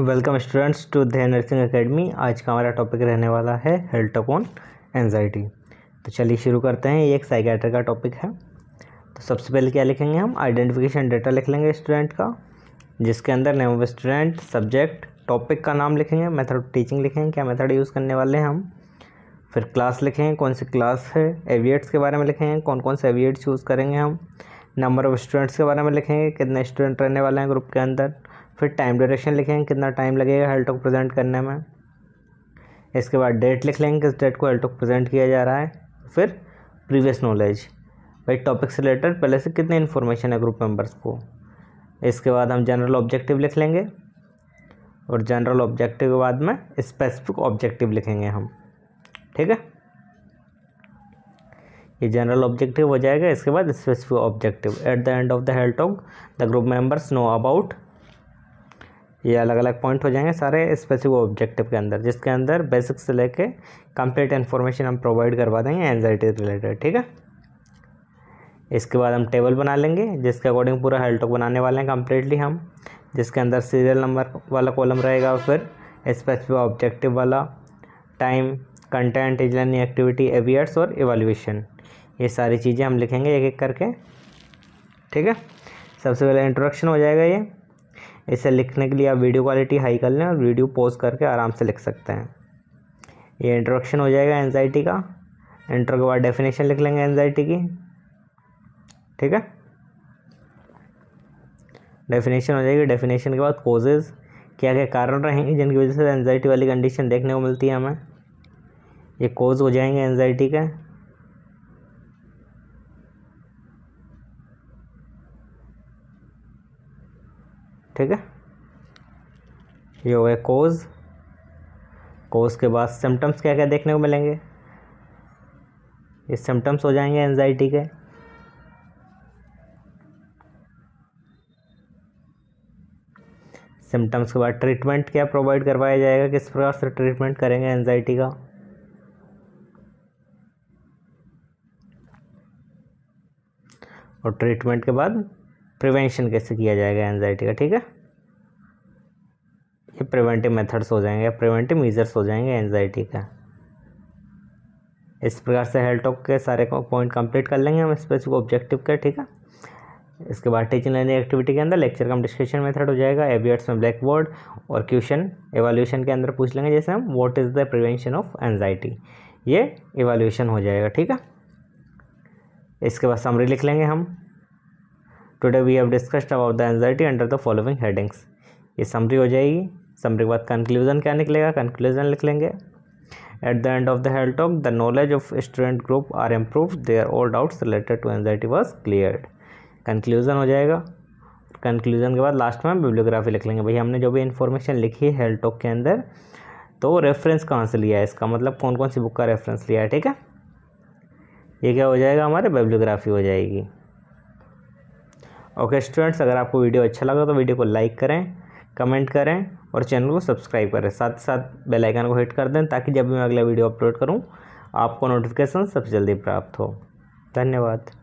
welcome students to Dhyan nursing academy आज का हमारा टॉपिक रहने वाला है हेल्थ अपॉन एनजाइटी तो चलिए शुरू करते हैं ये एक साइकेटर का टॉपिक है तो सबसे पहले क्या लिखेंगे हम आइडेंटिफिकेशन डेटा लिख लेंगे स्टूडेंट का जिसके अंदर name of student subject topic का नाम लिखेंगे मेथड ऑफ टीचिंग लिखेंगे क्या मेथड यूज़ करने वाले हैं हम फिर क्लास लिखेंगे कौन सी क्लास है एवियट्स के बारे में लिखेंगे कौन कौन से एवियट्स यूज़ करेंगे हम नंबर ऑफ स्टूडेंट्स के बारे में लिखेंगे कितने स्टूडेंट रहने वाले हैं ग्रुप के अंदर फिर टाइम ड्यूरेशन लिखेंगे कितना टाइम लगेगा हेल्टो को प्रेजेंट करने में इसके बाद डेट लिख लेंगे किस डेट को हेल्टो को प्रेजेंट किया जा रहा है फिर प्रीवियस नॉलेज भाई टॉपिक से रिलेटेड पहले से कितनी इन्फॉर्मेशन है ग्रुप मेंबर्स को इसके बाद हम जनरल ऑब्जेक्टिव लिख लेंगे और जनरल ऑब्जेक्टिव के बाद में स्पेसिफिक ऑब्जेक्टिव लिखेंगे हम ठीक है ये जनरल ऑब्जेक्टिव हो जाएगा इसके बाद specific objective at the end of the health talk the group members know about ये अलग अलग पॉइंट हो जाएंगे सारे स्पेसिफिक ऑब्जेक्टिव के अंदर जिसके अंदर बेसिक से लेके कंप्लीट इन्फॉर्मेशन हम प्रोवाइड करवा देंगे एनजाइटी रिलेटेड ठीक है इसके बाद हम टेबल बना लेंगे जिसके अकॉर्डिंग पूरा हेल्टॉक बनाने वाले हैं कम्प्लीटली हम जिसके अंदर सीरियल नंबर वाला कॉलम रहेगा फिर स्पेसिफिक ऑब्जेक्टिव वाला टाइम कंटेंट इजलानी एक्टिविटी एवियर्स और एवेल्यूशन ये सारी चीज़ें हम लिखेंगे एक एक करके ठीक है सबसे पहले इंट्रोडक्शन हो जाएगा ये इसे लिखने के लिए आप वीडियो क्वालिटी हाई कर लें और वीडियो पॉज करके आराम से लिख सकते हैं ये इंट्रोडक्शन हो जाएगा एनजाइटी का इंटर के बाद डेफिनेशन लिख लेंगे एनजाइटी की ठीक है डेफिनेशन हो जाएगी डेफिनेशन के बाद कोजेज़ क्या क्या कारण रहेंगे जिनकी वजह से एनजाइटी वाली कंडीशन देखने को मिलती है हमें ये कोज हो जाएंगे एनजाइटी के ठीक है ये हो गया कोज कोज के बाद सिम्टम्स क्या क्या देखने को मिलेंगे ये सिम्टम्स हो जाएंगे एनजाइटी के सिम्टम्स के बाद ट्रीटमेंट क्या प्रोवाइड करवाया जाएगा किस प्रकार से ट्रीटमेंट करेंगे एनजाइटी का और ट्रीटमेंट के बाद प्रिवेंशन कैसे किया जाएगा एनजाइटी का ठीक है ये प्रिवेंटिव मेथड्स हो जाएंगे प्रिवेंटिव मेजर्स हो जाएंगे एनजाइटी का इस प्रकार से हेल्थ टॉक के सारे पॉइंट कंप्लीट कर लेंगे हम स्पेसिफिक ऑब्जेक्टिव के ठीक है इसके बाद टीचिंग लर्निंग एक्टिविटी के अंदर लेक्चर का डिस्कशन मेथड हो जाएगा एबियट्स में ब्लैक बोर्ड और क्वेश्चन एवोल्यूशन के अंदर पूछ लेंगे जैसे हम what is the prevention of anxiety ये एवोल्यूशन हो जाएगा ठीक है इसके बाद समरी लिख लेंगे हम today we have discussed about the anxiety under the following headings ये समरी हो जाएगी समरी के बाद कंक्लूजन क्या निकलेगा कंक्लूजन लिख लेंगे at the end of the health talk the knowledge of student group are improve their all doubts related to anxiety was clear conclusion हो जाएगा कंक्लूजन के बाद लास्ट में बिब्लियोग्राफी लिख लेंगे भाई हमने जो भी इन्फॉर्मेशन लिखी है हेल्थ टॉक के अंदर तो रेफरेंस कहाँ से लिया है इसका मतलब कौन कौन सी बुक का रेफरेंस लिया है ठीक है ये क्या हो जाएगा हमारे बेब्लियोग्राफी हो जाएगी ओके स्टूडेंट्स अगर आपको वीडियो अच्छा लगा तो वीडियो को लाइक करें कमेंट करें और चैनल को सब्सक्राइब करें साथ ही साथ बेल आइकन को हिट कर दें ताकि जब भी मैं अगला वीडियो अपलोड करूं आपको नोटिफिकेशन सबसे जल्दी प्राप्त हो धन्यवाद